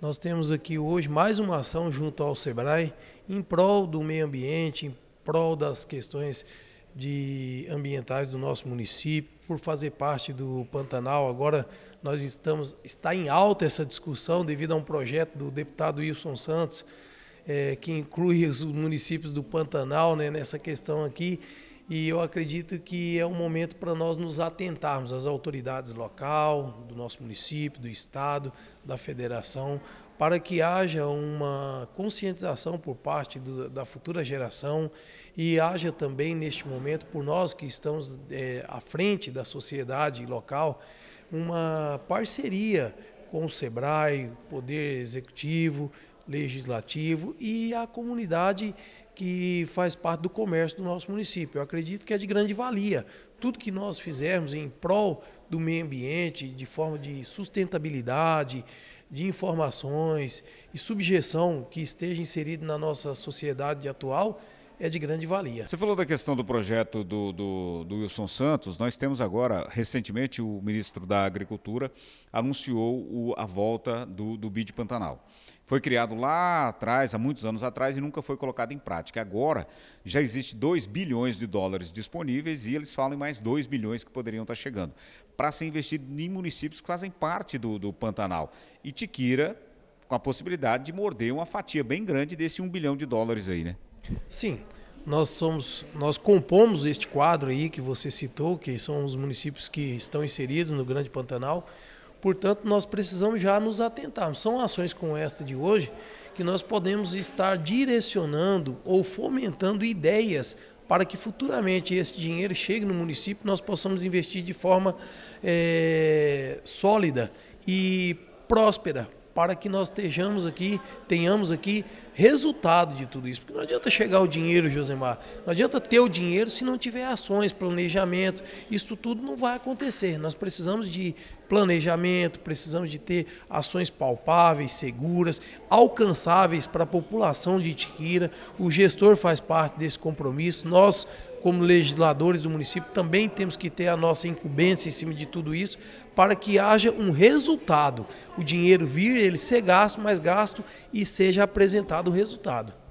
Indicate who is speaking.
Speaker 1: Nós temos aqui hoje mais uma ação junto ao SEBRAE em prol do meio ambiente, em prol das questões de ambientais do nosso município, por fazer parte do Pantanal. Agora nós estamos está em alta essa discussão devido a um projeto do deputado Wilson Santos, é, que inclui os municípios do Pantanal né, nessa questão aqui. E eu acredito que é um momento para nós nos atentarmos às autoridades local, do nosso município, do estado, da federação, para que haja uma conscientização por parte do, da futura geração e haja também neste momento, por nós que estamos é, à frente da sociedade local, uma parceria com o SEBRAE, Poder Executivo, legislativo e a comunidade que faz parte do comércio do nosso município. Eu acredito que é de grande valia. Tudo que nós fizermos em prol do meio ambiente, de forma de sustentabilidade, de informações e subjeção que esteja inserido na nossa sociedade atual, é de grande valia.
Speaker 2: Você falou da questão do projeto do, do, do, Wilson Santos. Nós temos agora, recentemente, o ministro da Agricultura anunciou o, a volta do, do BID Pantanal. Foi criado lá atrás, há muitos anos atrás, e nunca foi colocado em prática. Agora já existe 2 bilhões de dólares disponíveis e eles falam em mais 2 bilhões que poderiam estar chegando para ser investido em municípios que fazem parte do, do Pantanal. E Tiquira com a possibilidade de morder uma fatia bem grande desse 1 bilhão de dólares aí, né? Sim,
Speaker 1: nós somos, nós compomos este quadro aí que você citou, que são os municípios que estão inseridos no Grande Pantanal. Portanto, nós precisamos já nos atentar. São ações como esta de hoje que nós podemos estar direcionando ou fomentando ideias para que futuramente esse dinheiro chegue no município, nós possamos investir de forma é, sólida e próspera para que nós estejamos aqui, tenhamos aqui resultado de tudo isso. Porque não adianta chegar o dinheiro, Josemar, não adianta ter o dinheiro se não tiver ações, planejamento, isso tudo não vai acontecer. Nós precisamos de planejamento, precisamos de ter ações palpáveis, seguras, alcançáveis para a população de Itiquira. O gestor faz parte desse compromisso. Nós, como legisladores do município, também temos que ter a nossa incumbência em cima de tudo isso para que haja um resultado. O dinheiro vir, ele ser gasto, mas gasto e seja apresentado o resultado.